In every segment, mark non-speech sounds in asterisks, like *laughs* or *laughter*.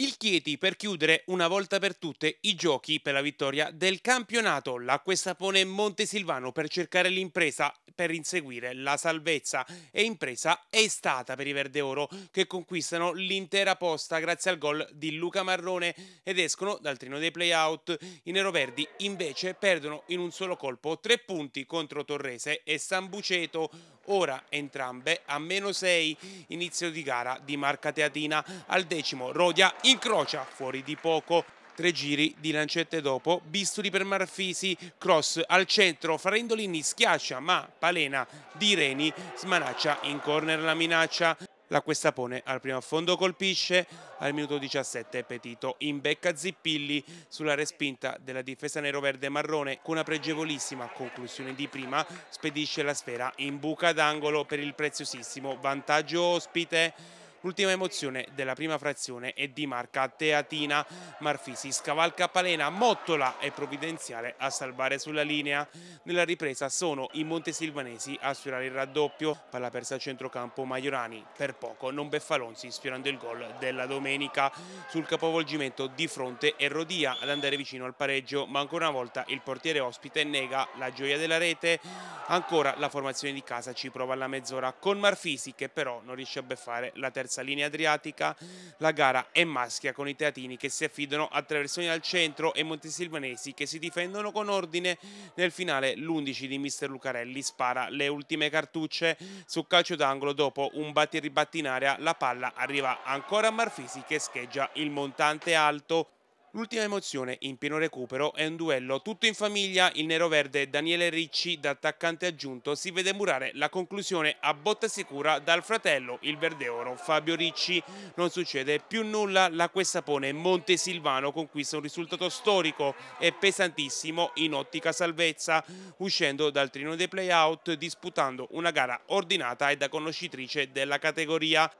Il Chieti per chiudere una volta per tutte i giochi per la vittoria del campionato. L'acque Sapone Montesilvano per cercare l'impresa per inseguire la salvezza e impresa è stata per i verdeoro che conquistano l'intera posta grazie al gol di Luca Marrone ed escono dal trino dei playout. I neroverdi invece perdono in un solo colpo tre punti contro Torrese e Sambuceto, ora entrambe a meno 6. Inizio di gara di Marca Teatina al decimo Rodia incrocia fuori di poco tre giri di lancette dopo, bisturi per Marfisi, cross al centro, Farendolini schiaccia ma Palena di Reni smanaccia in corner la minaccia. La questa pone al primo affondo colpisce, al minuto 17 Petito imbecca Zippilli sulla respinta della difesa nero-verde marrone con una pregevolissima conclusione di prima spedisce la sfera in buca d'angolo per il preziosissimo vantaggio ospite. L'ultima emozione della prima frazione è di marca Teatina. Marfisi scavalca Palena, Mottola e Provvidenziale a salvare sulla linea. Nella ripresa sono i Montesilvanesi a sfiorare il raddoppio. Palla persa a centrocampo Maiorani. Per poco non Beffalonzi sfiorando il gol della domenica. Sul capovolgimento di fronte è Rodia ad andare vicino al pareggio, ma ancora una volta il portiere ospite nega la gioia della rete. Ancora la formazione di casa ci prova alla mezz'ora con Marfisi che però non riesce a beffare la terza terza linea adriatica la gara è maschia con i teatini che si affidano a tre al centro e montesilvanesi che si difendono con ordine. Nel finale l'11 di mister Lucarelli spara le ultime cartucce su calcio d'angolo dopo un batti e ribatti in area la palla arriva ancora a Marfisi che scheggia il montante alto. L'ultima emozione in pieno recupero è un duello tutto in famiglia, il nero verde Daniele Ricci da attaccante aggiunto si vede murare la conclusione a botta sicura dal fratello il verdeoro Fabio Ricci. Non succede più nulla, la Questapone Montesilvano conquista un risultato storico e pesantissimo in ottica salvezza, uscendo dal trino dei playout disputando una gara ordinata e da conoscitrice della categoria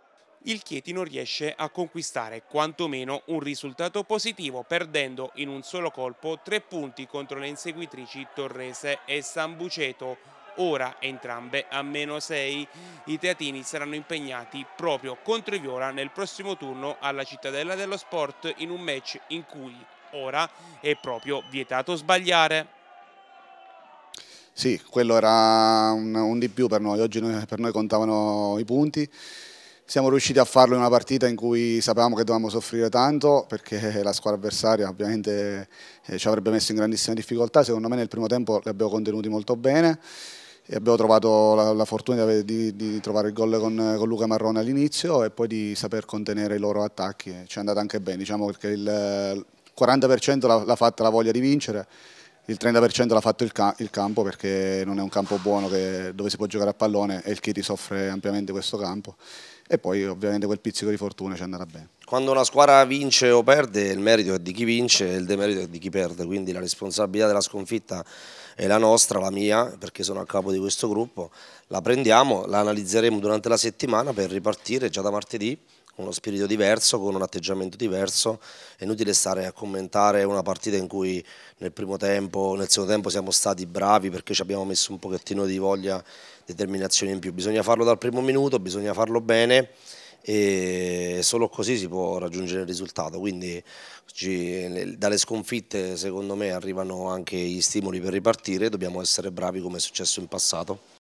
il Chieti non riesce a conquistare quantomeno un risultato positivo, perdendo in un solo colpo tre punti contro le inseguitrici Torrese e Sambuceto, ora entrambe a meno 6. I teatini saranno impegnati proprio contro i Viola nel prossimo turno alla Cittadella dello Sport in un match in cui ora è proprio vietato sbagliare. Sì, quello era un, un di più per noi, oggi noi, per noi contavano i punti siamo riusciti a farlo in una partita in cui sapevamo che dovevamo soffrire tanto perché *laughs* la squadra avversaria ovviamente eh, ci avrebbe messo in grandissime difficoltà, secondo me nel primo tempo li abbiamo contenuti molto bene e abbiamo trovato la, la fortuna di, di, di, trovare il gol con, con, Luca Marrone all'inizio e poi di saper contenere i loro attacchi, ci è andata anche bene, diciamo perché il 40% l'ha fatta la voglia di vincere il 30% l'ha fatto il, ca il, campo perché non è un campo buono che, dove si può giocare a pallone e il Chiri soffre ampiamente questo campo e poi ovviamente quel pizzico di fortuna ci andrà bene. Quando una squadra vince o perde il merito è di chi vince e il demerito è di chi perde, quindi la responsabilità della sconfitta è la nostra, la mia, perché sono a capo di questo gruppo, la prendiamo, la analizzeremo durante la settimana per ripartire già da martedì uno spirito diverso, con un atteggiamento diverso. È inutile stare a commentare una partita in cui nel primo tempo, nel secondo tempo siamo stati bravi perché ci abbiamo messo un pochettino di voglia, determinazione in più. Bisogna farlo dal primo minuto, bisogna farlo bene e solo così si può raggiungere il risultato. Quindi ci, dalle sconfitte secondo me arrivano anche gli stimoli per ripartire, dobbiamo essere bravi come è successo in passato.